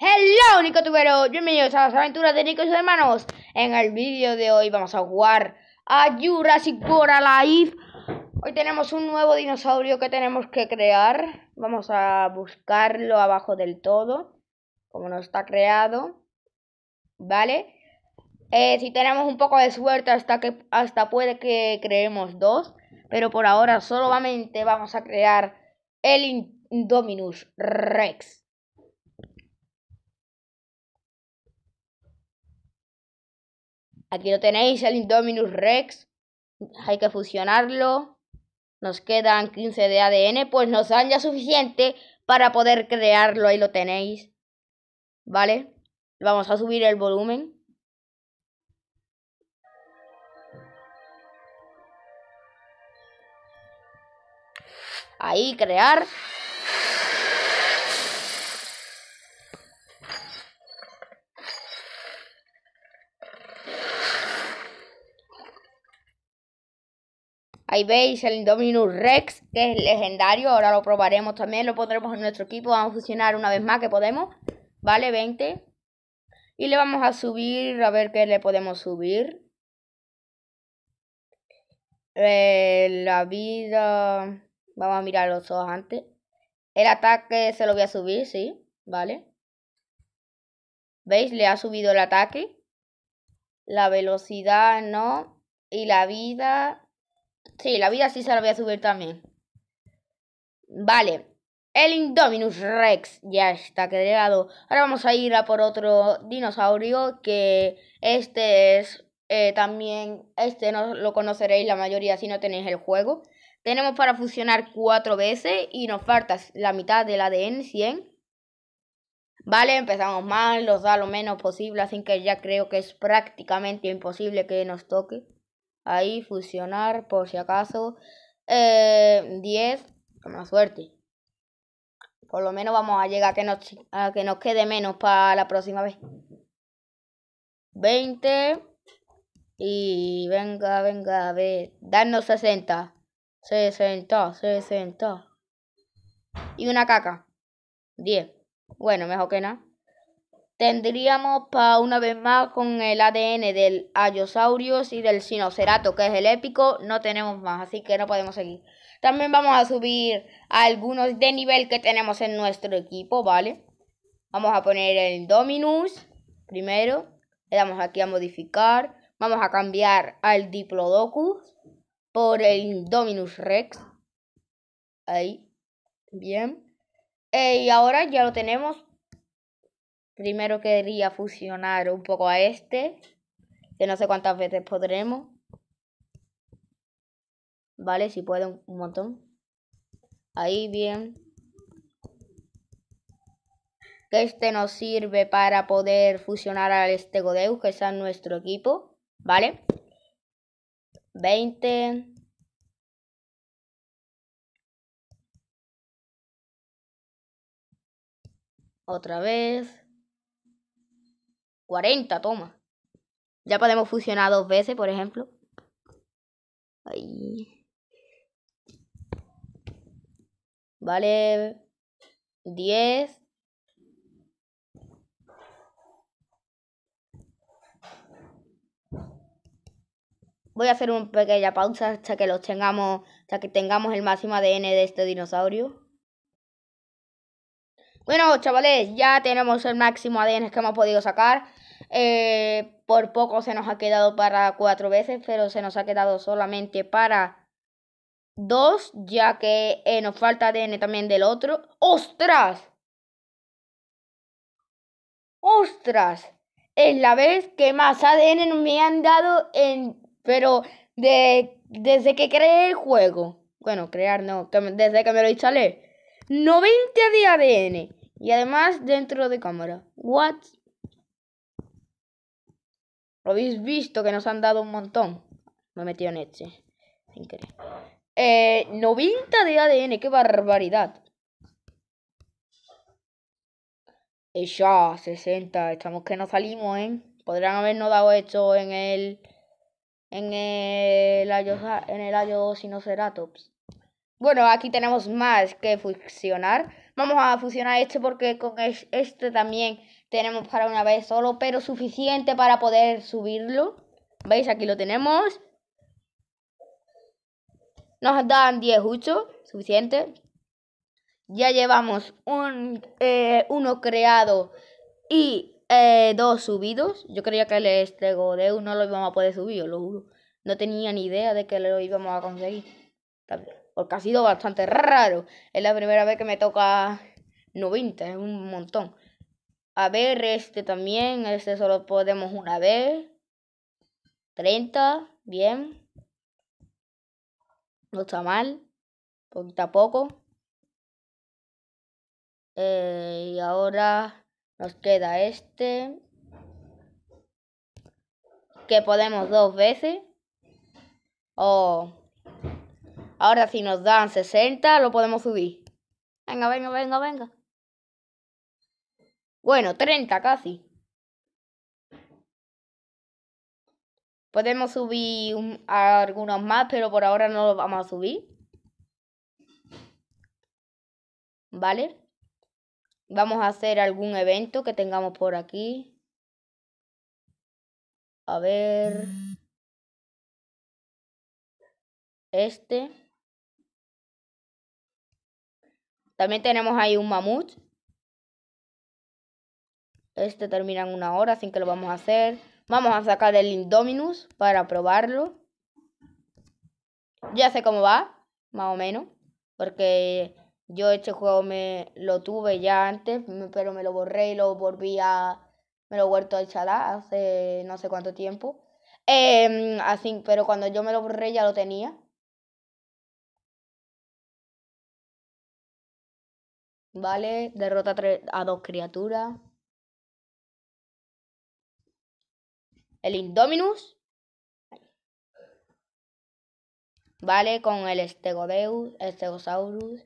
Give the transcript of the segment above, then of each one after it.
Hello Nicotubero, bienvenidos a las aventuras de Nico y sus hermanos En el vídeo de hoy vamos a jugar a Jurassic World Alive Hoy tenemos un nuevo dinosaurio que tenemos que crear Vamos a buscarlo abajo del todo Como no está creado ¿Vale? Eh, si tenemos un poco de suerte hasta, que, hasta puede que creemos dos Pero por ahora solamente vamos a crear el Indominus Rex. Aquí lo tenéis, el Indominus Rex. Hay que fusionarlo. Nos quedan 15 de ADN, pues nos dan ya suficiente para poder crearlo. Ahí lo tenéis. ¿Vale? Vamos a subir el volumen. Ahí, crear. veis el Indominus Rex, que es legendario. Ahora lo probaremos también, lo pondremos en nuestro equipo. Vamos a fusionar una vez más que podemos. Vale, 20. Y le vamos a subir, a ver qué le podemos subir. Eh, la vida... Vamos a mirar los ojos antes. El ataque se lo voy a subir, sí, vale. ¿Veis? Le ha subido el ataque. La velocidad no. Y la vida Sí, la vida sí se la voy a subir también. Vale. El Indominus Rex ya está creado. Ahora vamos a ir a por otro dinosaurio que este es eh, también, este no lo conoceréis la mayoría si no tenéis el juego. Tenemos para fusionar cuatro veces y nos falta la mitad del ADN 100. Vale, empezamos mal, nos da lo menos posible, así que ya creo que es prácticamente imposible que nos toque ahí, fusionar por si acaso. 10, eh, con más suerte. Por lo menos vamos a llegar a que nos, a que nos quede menos para la próxima vez. 20. Y venga, venga, a ver. Darnos 60. 60, 60. Y una caca. 10. Bueno, mejor que nada tendríamos para una vez más con el ADN del Ayosaurios y del Sinocerato, que es el épico, no tenemos más, así que no podemos seguir. También vamos a subir algunos de nivel que tenemos en nuestro equipo, ¿vale? Vamos a poner el Dominus primero, le damos aquí a modificar, vamos a cambiar al Diplodocus por el Dominus Rex. Ahí, bien. Eh, y ahora ya lo tenemos Primero quería fusionar un poco a este, que no sé cuántas veces podremos. Vale, si puedo, un montón. Ahí, bien. Que este nos sirve para poder fusionar al este Godeus, que es nuestro equipo. Vale. 20. Otra vez. 40, toma. Ya podemos fusionar dos veces, por ejemplo. Ahí. Vale. 10. Voy a hacer una pequeña pausa hasta que los tengamos, hasta que tengamos el máximo ADN de este dinosaurio. Bueno, chavales, ya tenemos el máximo ADN que hemos podido sacar. Eh, por poco se nos ha quedado para cuatro veces, pero se nos ha quedado solamente para dos, ya que eh, nos falta ADN también del otro. ¡Ostras! ¡Ostras! Es la vez que más ADN me han dado en... Pero de, desde que creé el juego. Bueno, crear no, desde que me lo instalé. 90 de ADN. Y además dentro de cámara. What? Lo habéis visto que nos han dado un montón. Me he metido en este. Sin querer. Eh, 90 de ADN, qué barbaridad. Y ya, 60. Estamos que no salimos, ¿eh? Podrían habernos dado esto en el. En el. En el Ayo Sinoceratops. Bueno, aquí tenemos más que fusionar. Vamos a fusionar este porque con este también tenemos para una vez solo, pero suficiente para poder subirlo. ¿Veis? Aquí lo tenemos. Nos dan 10 8, suficiente. Ya llevamos un, eh, uno creado y eh, dos subidos. Yo creía que el estrego de uno lo íbamos a poder subir, lo juro. No tenía ni idea de que lo íbamos a conseguir. Porque ha sido bastante raro. Es la primera vez que me toca 90, es un montón. A ver, este también, este solo podemos una vez. 30, bien. No está mal, poquito a poco. Eh, y ahora nos queda este. Que podemos dos veces. O. Oh. Ahora si nos dan 60, lo podemos subir. Venga, venga, venga, venga. Bueno, 30 casi. Podemos subir algunos más, pero por ahora no los vamos a subir. ¿Vale? Vamos a hacer algún evento que tengamos por aquí. A ver. Este. También tenemos ahí un mamut. Este termina en una hora, así que lo vamos a hacer. Vamos a sacar el Indominus para probarlo. Ya sé cómo va, más o menos. Porque yo este juego me lo tuve ya antes, pero me lo borré y lo volví a... Me lo he vuelto a instalar hace no sé cuánto tiempo. Em, así, pero cuando yo me lo borré ya lo tenía. Vale, derrota a dos criaturas. el Indominus. Vale, con el Stegodeus, Stegosaurus.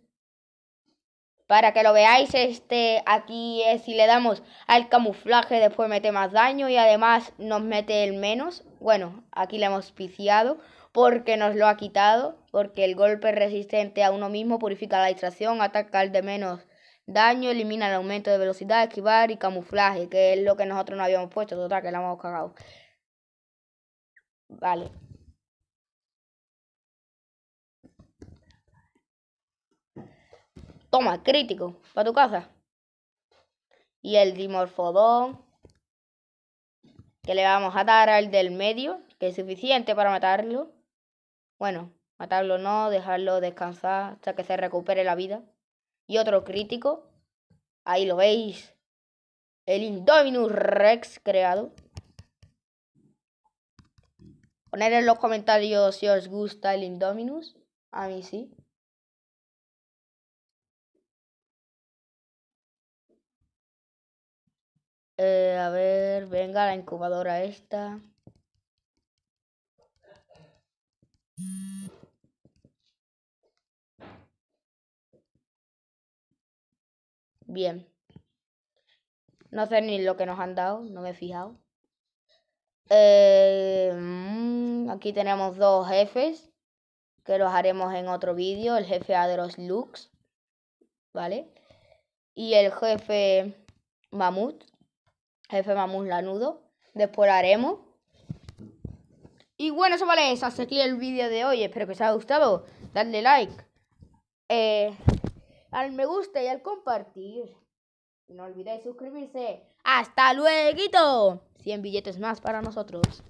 Para que lo veáis, este aquí es si le damos al camuflaje, después mete más daño y además nos mete el menos. Bueno, aquí le hemos piciado porque nos lo ha quitado, porque el golpe resistente a uno mismo purifica la distracción, ataca el de menos daño, elimina el aumento de velocidad, esquivar y camuflaje, que es lo que nosotros no habíamos puesto, total que la hemos cagado. Vale. Toma, crítico, para tu casa. Y el dimorfodón. Que le vamos a dar al del medio, que es suficiente para matarlo. Bueno, matarlo no, dejarlo descansar hasta que se recupere la vida. Y otro crítico. Ahí lo veis. El Indominus Rex creado. Poner en los comentarios si os gusta el Indominus. A mí sí. Eh, a ver, venga la incubadora esta. Bien. No sé ni lo que nos han dado, no me he fijado. Eh, Aquí tenemos dos jefes que los haremos en otro vídeo. El jefe A los Lux, ¿vale? Y el jefe Mamut, jefe Mamut Lanudo. Después lo haremos. Y bueno, eso Eso hasta aquí el vídeo de hoy. Espero que os haya gustado. Dadle like. Eh, al me gusta y al compartir. Y no olvidéis suscribirse. ¡Hasta luego! 100 billetes más para nosotros.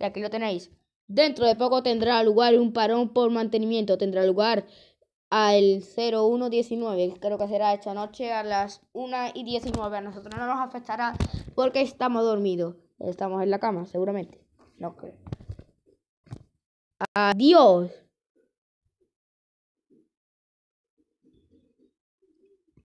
Y aquí lo tenéis. Dentro de poco tendrá lugar un parón por mantenimiento. Tendrá lugar al 0119. Creo que será esta noche a las 1 y 19. A nosotros no nos afectará porque estamos dormidos. Estamos en la cama, seguramente. No creo. Adiós.